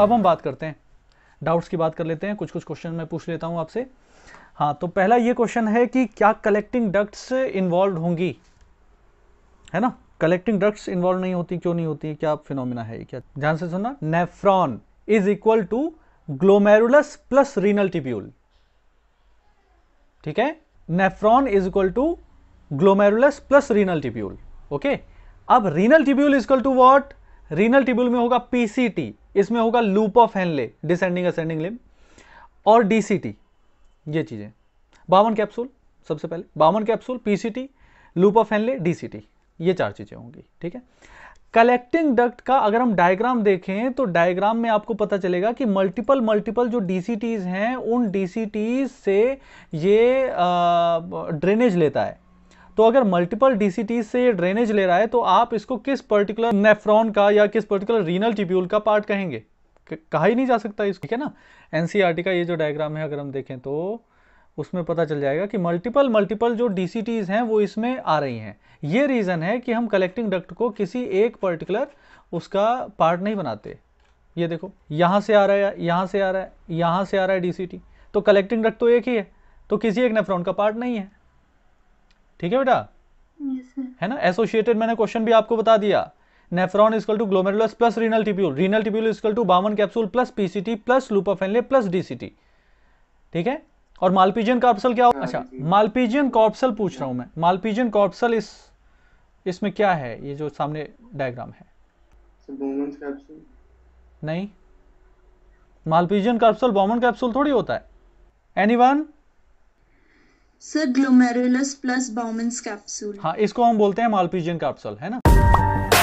अब हम बात करते हैं डाउट्स की बात कर लेते हैं कुछ कुछ क्वेश्चन मैं पूछ लेता हूं आपसे हाँ तो पहला ये क्वेश्चन है कि क्या कलेक्टिंग डक्ट्स इन्वॉल्व होंगी है ना कलेक्टिंग डक्ट्स इन्वॉल्व नहीं होती क्यों नहीं होती क्या फिनोमिना है क्या ध्यान से सुनना nephron is equal to glomerulus plus renal tubule ठीक है nephron is equal to glomerulus plus renal tubule okay अब renal tubule equal to what renal tubule में होगा पीसीटी इसमें होगा loop of Henle descending ascending limb और DCT ये चीज़ें बावन कैप्सूल सबसे पहले Bowman capsule PCT loop of Henle DCT ये चार चीज़ें होंगी ठीक है कलेक्टिंग डक्ट का अगर हम डायग्राम देखें तो डायग्राम में आपको पता चलेगा कि मल्टीपल मल्टीपल जो डीसीटीज हैं उन डीसीटीज से ये ड्रेनेज लेता है तो अगर मल्टीपल डीसीटी से ये ड्रेनेज ले रहा है तो आप इसको किस पर्टिकुलर नेफ्रॉन का या किस पर्टिकुलर रीनल टिब्यूल का पार्ट कहेंगे कहा ही नहीं जा सकता इसको ठीक है ना एनसीईआरटी e का ये जो डायग्राम है अगर हम देखें तो उसमें पता चल जाएगा कि मल्टीपल मल्टीपल जो डी हैं वो इसमें आ रही हैं ये रीज़न है कि हम कलेक्टिंग डक्ट को किसी एक पर्टिकुलर उसका पार्ट नहीं बनाते ये देखो यहाँ से आ रहा है यहाँ से आ रहा है यहाँ से आ रहा है डी तो कलेक्टिंग डक्ट तो एक ही है तो किसी एक नेफ्रॉन का पार्ट नहीं है ठीक है बेटा yes, है ना एसोसिएटेड मैंने क्वेश्चन भी आपको बता दिया nephron is equal to glomerulus plus renal tubule renal tubule is equal to Bowman capsule plus PCT plus loop of Henle plus DCT ठीक है और मालपीजियन कॉर्पसल क्या होगा हाँ अच्छा मालपीजियन कॉर्पसल पूछ रहा हूं मैं मालपीजियन कॉर्पसल इस इसमें क्या है ये जो सामने डायग्राम है नहीं मालपीजियन कैप्सूल बॉमन कैप्सूल थोड़ी होता है anyone sir glomerulus plus Bowman's capsule हाँ इसको हम बोलते हैं मालपीजियन कैप्सूल है ना